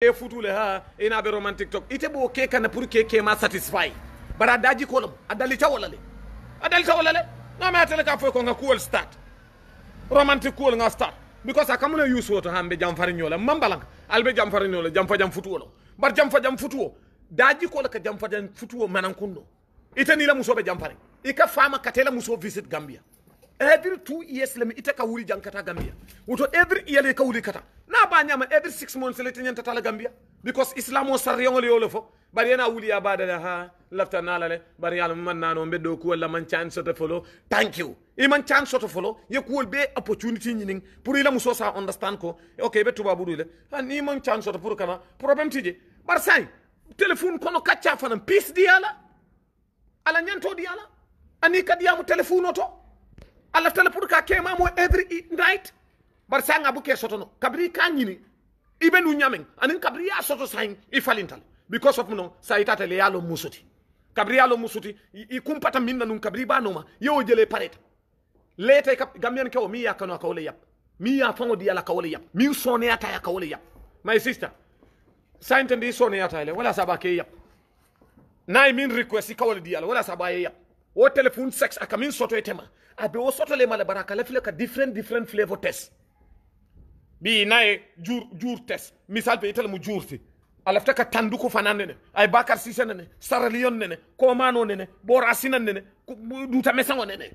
e eh, futule ha ina eh, be romantic talk ite bo ke kana pour ke ke ma satisfy bara daji kolam adali tawalale adali tawalale na ma tele ka foy ko nga cool start romantic cool nga start because akamuna use woto hambe jam fari nyola mambalang albe jam fari nyola jam fa jam futuo bar jam fa jam futuo daji kola ka jam fa jam futu manan kundo ite ni la musobe jam fari ika fama katela muso visit gambia every two years lemi ita ka wuri jankata gambia woto every year le ka wuri kata na ba nyama every six months le tinyanta tala gambia because islam o sarriyoŋol yolo fo bari yana wuri ya badale ha lafta na lale bari yala man nano mbe do ko wala man chance soto folo thank you i man chance soto folo ye ko be opportunity ñining pour ila muso sa understand ko okay be tuba budule le ha ni man chance soto pour kana problem tije bar sai telephone kono kacha fanam peace di yala ala nyanto di yala ani kadi telephone oto allah tala pour ka kema mo every night bar sanga buke sotono kabri kanyini ibe nu nyamen anin kabri ya soto sain falintal because of no saitata le yalo musuti kabri yalo musuti i kumpata minna nun kabri ba noma yewo jele paret lete kap gamien ke o mi yakano ka wole yap mi ya fango di ala ka wole yap mi sone ya ta ya ka wole yap my sister sainte ndi sone ya ta le wala sabake yap nay min request ka wole di ala wala sabaye yap wo telephone sex aka min soto etema abe wo soto le mala baraka la fila ka different different flavor test bi naye jur jur test misal be itel mu jurti alafta ka ko fanane ne ay bakar sise ne lion ne ko mano ne bora sinan ne ta mesan ne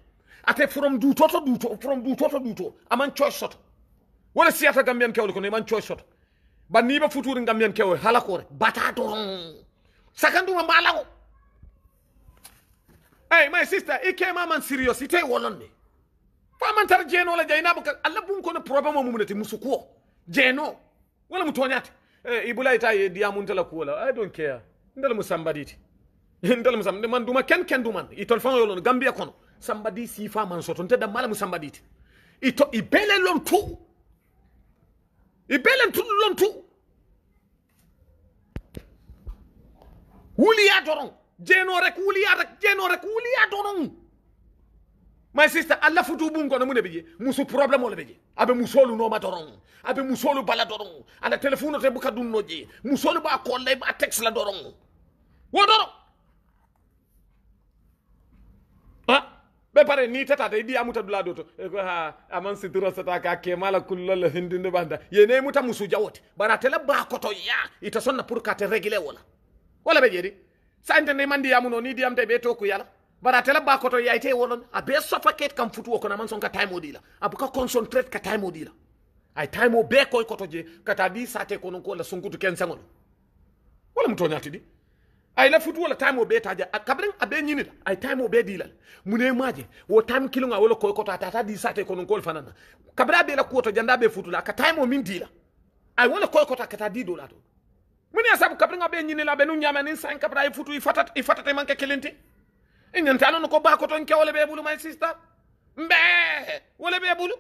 ate from du to du toto du to aman choice soto wala siata gambian kewol ko ne man choice soto ba ni ba futuri gambian kewol halakore bata sakandu ma malango Hey, my sister, it came man serious. It ain't one on me. Faman tar jeno la jaina buka. Allah bun kono problem mu munati musuko. Jeno. Wala mutonyati. Eh, ibula ita ye dia mun tala kula. I don't care. Ndal musambaditi. Ndal musambadi man duma ken ken duman. Itol fon yolon Gambia kono. Sambadi si fa man soto ntada mala musambaditi. Ito ibele lon tu. Ibele tu tu. Wuli ya jeenore kuuliyata jeenore kuuliyato non my sister allah futu bun kono mune ɓe je musu probléme ole ɓe je aɓe musolu noma doron aɓe musolu bala doron aɗa téléphone ote buka dunno je musolu ba kollay ba texte la doron wo doro a ah, ɓe pare ni tatata idi amuta dula do eh, ha aman sidiro sata ka kemala kullolla hindinde ɓanda yene muta musu jawote bara tela ba kotoya ita sonna pour ka te régulé wola wala ɓe jeeɗi sa intende mandi yamuno ni diam te beto to ku yala bara tela ba koto yayte wolon a be suffocate kam futu ko na man son ka time odila a abuka concentrate ka time odila ay time o be ko koto je kata di sate kono ko la sunkutu ken sangol wala mu toñati di ay la futu wala time o be taja kabren a be nyini ay time o be dilal mune maje wo time kilo nga wala koy koto atata di sate kono ko fanana kabra be la kuoto janda be futu la ka time o min dilal ay wala koy koto kata di do la to mini ya sabu kabringa be nyini la benu nyame nin san kabra ifutu ifatat ifatat manke kelente inyan tano no ko ba ko ton kewle be bulu my sister mbe wole be bulu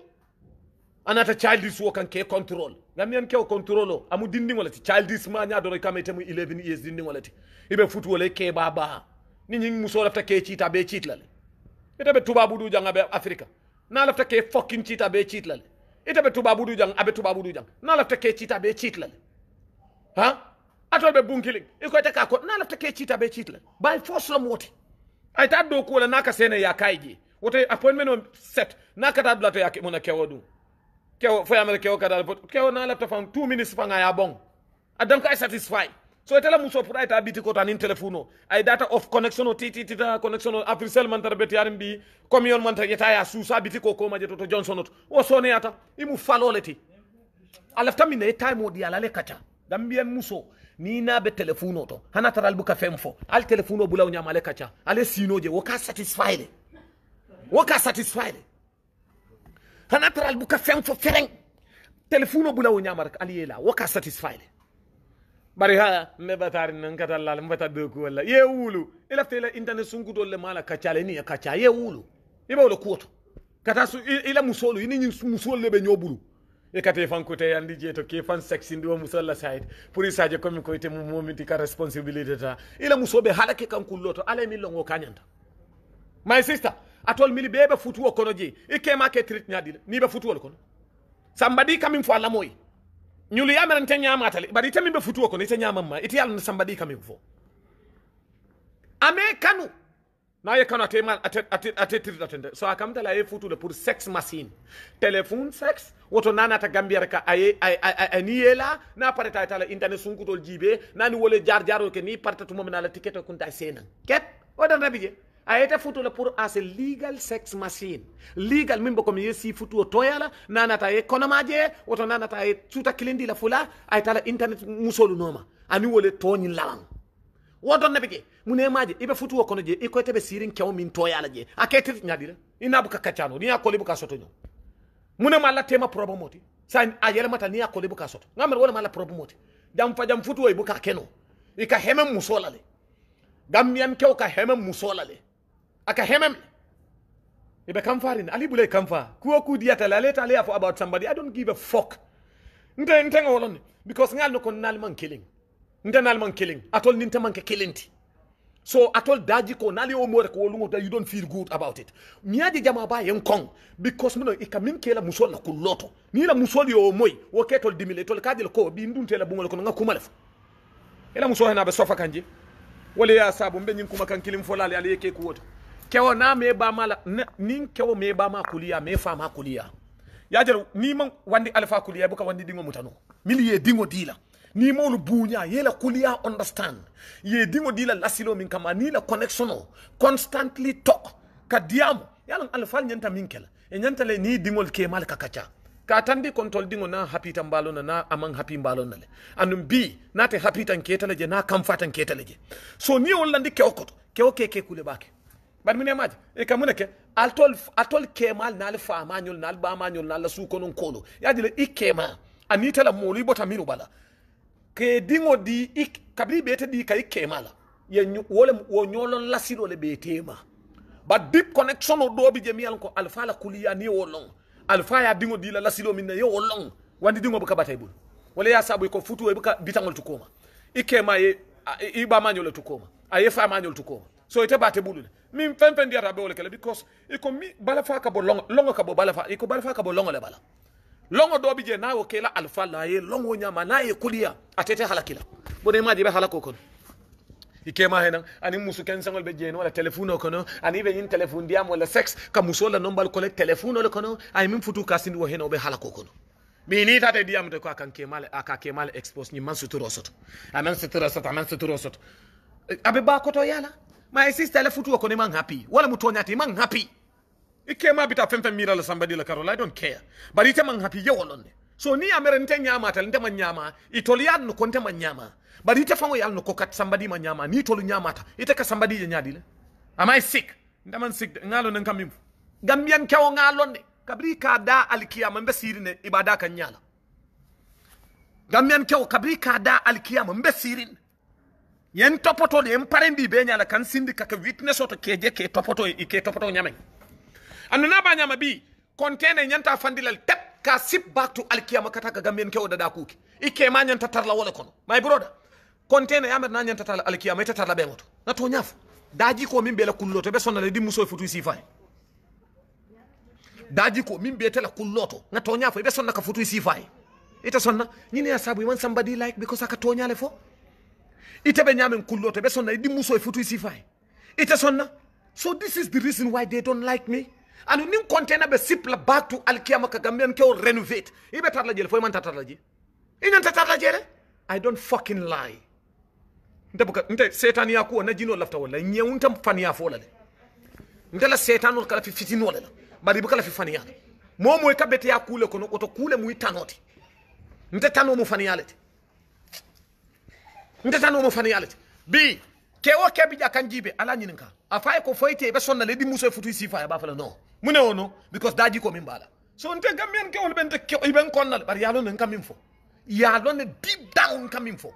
anata childish wo kan ke control gamiyan kew control o amu dindin wala ti childish ma nya doro kamete mu 11 years dindin wala ti ibe futu wala ke baba ni nyi muso lafta ke chita be chitlal ita be tuba budu janga be afrika na lafta ke fucking chita be chitlal ita be tuba budu janga abe tuba budu janga na lafta ke chita be chitlal ha atol be bunkiling iko ite ka ko na lafta ke chita be chitla by force lam do naka sene ya kayji wote appointment on set naka ta dulato ya mona kewo dum kewo fo yamel kewo kada kewo na lafta fam minutes ya bon ka satisfy so muso pour ayta biti ko tanin telephone o ay data of connection o titi tita connection o africell man tar beti yarim bi comme yon man tar yeta ya su sa biti ko ko to johnson o so ne imu faloleti alafta min time o di ala le kacha gambian muso ni na be telefono to hana taral buka fem fo al telefono bulaw nyama le kacha ale sino je woka satisfied woka satisfied hana taral buka fem fo fereng telefono bulaw nyama rek ali la woka satisfied bari ha me batari nan kata lal mbata de ko wala ye wulu ilafte la internet sunku sunkuto le mala kacha le ni kacha ye wulu ibe wala kuoto kata su ila musolu ni musolu le be nyobulu kate fankute andi jeeto ke fan sexi o wo musolla sayit pour comme ko koyte mum momiti ka responsabilité ta ila musoɓe halake kankullo to ala min longo kañanta my sister atol mili futu futuwo kono je i ma ke trit nyadi ni ɓe futuwol kono sambaɗi kamin fo alamoyi ñuli yameren te ñamatale bari ite be futu futuwo kono ite ma ite yalla sambaɗi kamin fo ame kanu Now you cannot man atetirdatende so akamtala ye futude pour sex machine téléphone sex woto nanata gambiyata ka aye ani yela na pareta tala internet sunkutol jibe nani wole jar jaro ke ni parta tumo minala ticket kunta senan ket odan rabije ayete futude pour as legal sex machine legal mimbo komi ye si futuo toyala nanata ye konomaje woto nanata ye cuuta kilindi la fula ay tala internet musolu noma ani wole toñi lawang wodonnaɓe ƴe munemaji iɓe foti wokkono je ikkoye teɓe sirin kew min toyala je a ketir ñadira inabu ka kaccano ni a soto ka mune ma munema lattema probléme oti sa a yelemata ni a kolibu ka soto gamen wolema la probléme oti jam fa jam futu woy buka keno ika hemem musolale le gam yan kew ka hemem musolale aka hemem ibe kam farin ali bulay kam fa kuwo kudiyata la leta ale ya about somebody i don't give a fuck nte nte ngolon because ngal no kon nal man killing ndenal man killing atol ninte manke killinti so atol daji ko nali o more ko wolungo that you don't feel good about it miaji jama ba yen kong because mino ika min kela musol la kulloto ni la musol yo moy wo ketol dimile tol kadil ko bi ndunte la bungol ko nga kumalef ela musol hena be sofa kanji wala ya sabu mbe nyin kuma kan kilim folale ale yake ku wota kewo na me ba mala nin kewo me ba ma kuliya me fa ma kuliya ya jero ni man wandi alfa kuliya buka wandi dingo mutano miliye dingo dila ni nimolu ye la kuliya understand ye di la lasilo min kama ni la connection o constantly talk ka diyamo yalan alfal nyanta min kela e nyanta le ni dingol kemal kakacha ka tandi kontol dingo na happy tan balo na na amang happy balo na le anum bi na te happy tan ketale je na kam fatan ketale je so ni on landi ke okoto ke oke ke kule bake bad mine maji e kamune ke atol atol mal na alfa amanyol na alba amanyol na la su konon kolo yadi le ikema anita la moli bota minu bala ke dingo di ik kabri bete di kai kemala ye wolem wo nyolon lasido le betema ba deep connection o do bi jemi al ko alfa la kuliya ni wolon alfa ya dingo di la lasido min ne wolon wandi dingo bu kabata ibul wala ya sabu ko futu e buka bitangol tukoma ikema ye iba e, e manyol tukoma aye fa manyol tukoma so ite bate bulu min fem fem dia rabe wole kele because iko mi bala fa ka bo long long ka bo bala fa iko bala fa ka bo long le bala longo do bije na wo kela alfa la ye longo nyama na ye kulia atete halakila bone ma di be halako ike ma hena ani musu ken sangol be jeno wala telefono kono ani be nyin telefon diam wala sex ka muso la nombal kole telefono le kono ay min futu kasindi wo hena be halako kono mi ni tata diam de ko akan kemal aka ke kemal expose ni man suturo sot amen suturo sot amen suturo sot e, abe ba koto yala my sister la futu ko ni man happy wala mutonya ti man happy ikema bita fem fem mira la somebody like Carol. i don't care But it's a man happy yewo lonne so ni amere nte nyama tal nte man nyama itoliyad no konte man But it's a fango yal no kokat somebody man nyama ni tolu nyama ta ite a somebody je nyadile am i sick ndaman sick ngalo nan kamim gambian kewo ngalonne kabri ka da alkiyama mbe sirine ibada kan nyala gambian kewo kabri ka da alkiyama mbe sirine yen topoto de emparendi parendi be nyala kan sindi kaka witness oto keje ke topoto ike topoto nyamen annana bañama bi kontene ñanta e fandilal tep ka sip back to alkiyama kata ka gamben kewɗa da kuki ike ma nyanta tarla wala kono my broda kontene yamet na nyanta tarla alkiyama ite tarla be goto na to nyaf daji ko min be la kulloto be sonale di muso e futu si fay daji ko min be ɓeetela kulloto na to ñaafo ɓe sonna ka futu si sifayi ita sonna ñineya saabu sabu want somebody like because aka to nyale fo ite ɓe ñamen kulloto ɓe sonna e ɗimmuso e futu sifayi ita sonna so this is the reason why they don't like me anu ni container be sipla batu alkiyama ka gambian kew renovate ibe tatla jele foy man tarla ji inan tatla jele i don't fucking lie nte buka nte setan ya kuwa na jino lafta wala nye unta nyewunta ya fola le nte la setan kala fi fitino le bari buka la fi fani faniya mo moy kabete ya kule kono oto kule muy tanoti nte tano mu ya le nte tano mu ya le bi kewo kebi ja kan ala nyininka afay ko foyte be sonna le di muso futu sifa ya ba fala non mu ne wono because daji ko min bala so nte gamien ke wol bente ke iben konnal bar yalo nen kamin fo yalo ne deep down kamin fo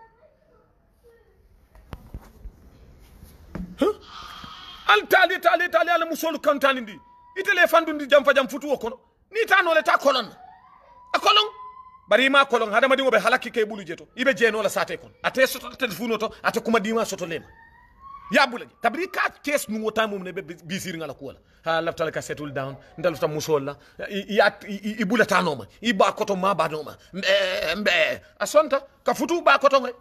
huh? al tali tali tali al musul kantani ndi itele fandu fandundi jam fajam futu wokono ni tano le ta kolon a kolon bari ma kolon hada madi be halaki ke bulu jeto ibe jeno la sate kon ate soto telefono to ate kuma dima soto lema yabulaji tabri ka kes nu wota mum ne be bisir ngala ko la ha laftal ka setul down ndal ta musol la ya ibula tanoma iba koto ma ba noma mbe mbe asonta ka futu ba koto ngai